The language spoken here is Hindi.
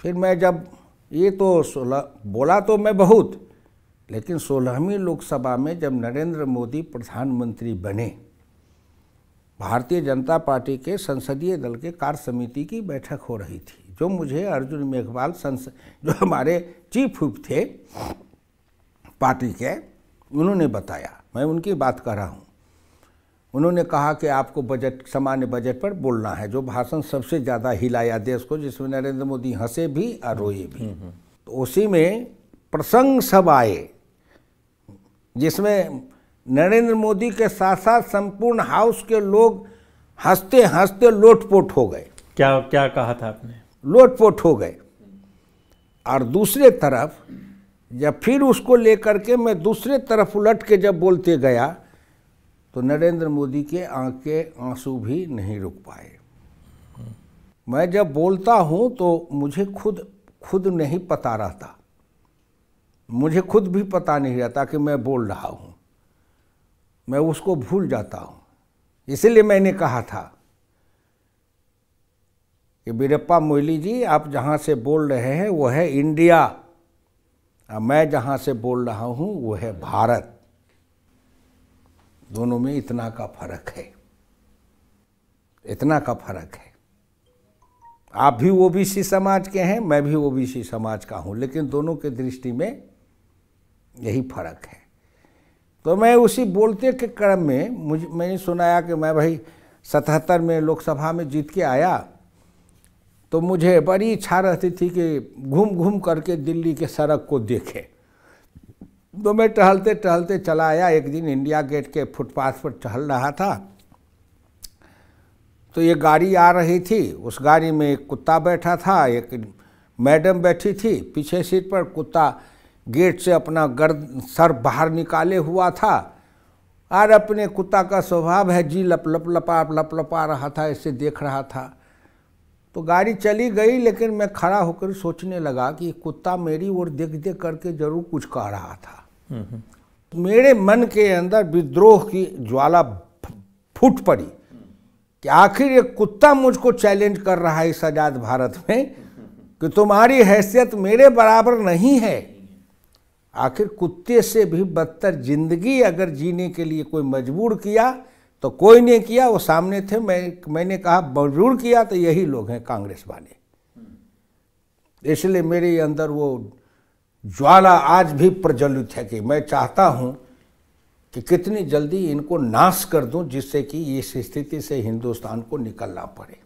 फिर मैं जब ये तो सोलह बोला तो मैं बहुत लेकिन सोलहवीं लोकसभा में जब नरेंद्र मोदी प्रधानमंत्री बने भारतीय जनता पार्टी के संसदीय दल के कार्य समिति की बैठक हो रही थी जो मुझे अर्जुन मेघवाल संस जो हमारे चीफ हुप थे पार्टी के उन्होंने बताया मैं उनकी बात कर रहा हूँ उन्होंने कहा कि आपको बजट सामान्य बजट पर बोलना है जो भाषण सबसे ज़्यादा हिलाया देश को जिसमें नरेंद्र मोदी हंसे भी और रोए भी हम्म, हम्म। तो उसी में प्रसंग सब आए जिसमें नरेंद्र मोदी के साथ साथ संपूर्ण हाउस के लोग हंसते हंसते लोटपोट हो गए क्या क्या कहा था आपने लोटपोट हो गए और दूसरे तरफ जब फिर उसको लेकर के मैं दूसरे तरफ उलट के जब बोलते गया तो नरेंद्र मोदी के आंख के आंसू भी नहीं रुक पाए मैं जब बोलता हूं तो मुझे खुद खुद नहीं पता रहता मुझे खुद भी पता नहीं रहता कि मैं बोल रहा हूं मैं उसको भूल जाता हूं इसलिए मैंने कहा था कि बीरप्पा मोइली जी आप जहां से बोल रहे हैं वो है इंडिया और मैं जहां से बोल रहा हूं वो है भारत दोनों में इतना का फर्क है इतना का फर्क है आप भी सी समाज के हैं मैं भी सी समाज का हूं लेकिन दोनों के दृष्टि में यही फर्क है तो मैं उसी बोलते के क्रम में मुझ मैंने सुनाया कि मैं भाई सतहत्तर में लोकसभा में जीत के आया तो मुझे बड़ी इच्छा रहती थी कि घूम घूम करके दिल्ली के सड़क को देखें तो मैं टहलते टहलते चला आया एक दिन इंडिया गेट के फुटपाथ पर टहल रहा था तो ये गाड़ी आ रही थी उस गाड़ी में एक कुत्ता बैठा था एक मैडम बैठी थी पीछे सीट पर कुत्ता गेट से अपना गर्द सर बाहर निकाले हुआ था और अपने कुत्ता का स्वभाव है जी लप लप लपा लप लपा रहा था ऐसे देख रहा था तो गाड़ी चली गई लेकिन मैं खड़ा होकर सोचने लगा कि कुत्ता मेरी ओर देख देख करके ज़रूर कुछ कह रहा था तो मेरे मन के अंदर विद्रोह की ज्वाला फूट पड़ी कि आखिर ये कुत्ता मुझको चैलेंज कर रहा है इस आज़ाद भारत में कि तुम्हारी हैसियत मेरे बराबर नहीं है आखिर कुत्ते से भी बदतर जिंदगी अगर जीने के लिए कोई मजबूर किया तो कोई नहीं किया वो सामने थे मैं मैंने कहा मजबूर किया तो यही लोग हैं कांग्रेस वाले इसलिए मेरे अंदर वो ज्वाला आज भी प्रज्वलित है कि मैं चाहता हूं कि कितनी जल्दी इनको नाश कर दूं जिससे कि इस स्थिति से हिंदुस्तान को निकलना पड़े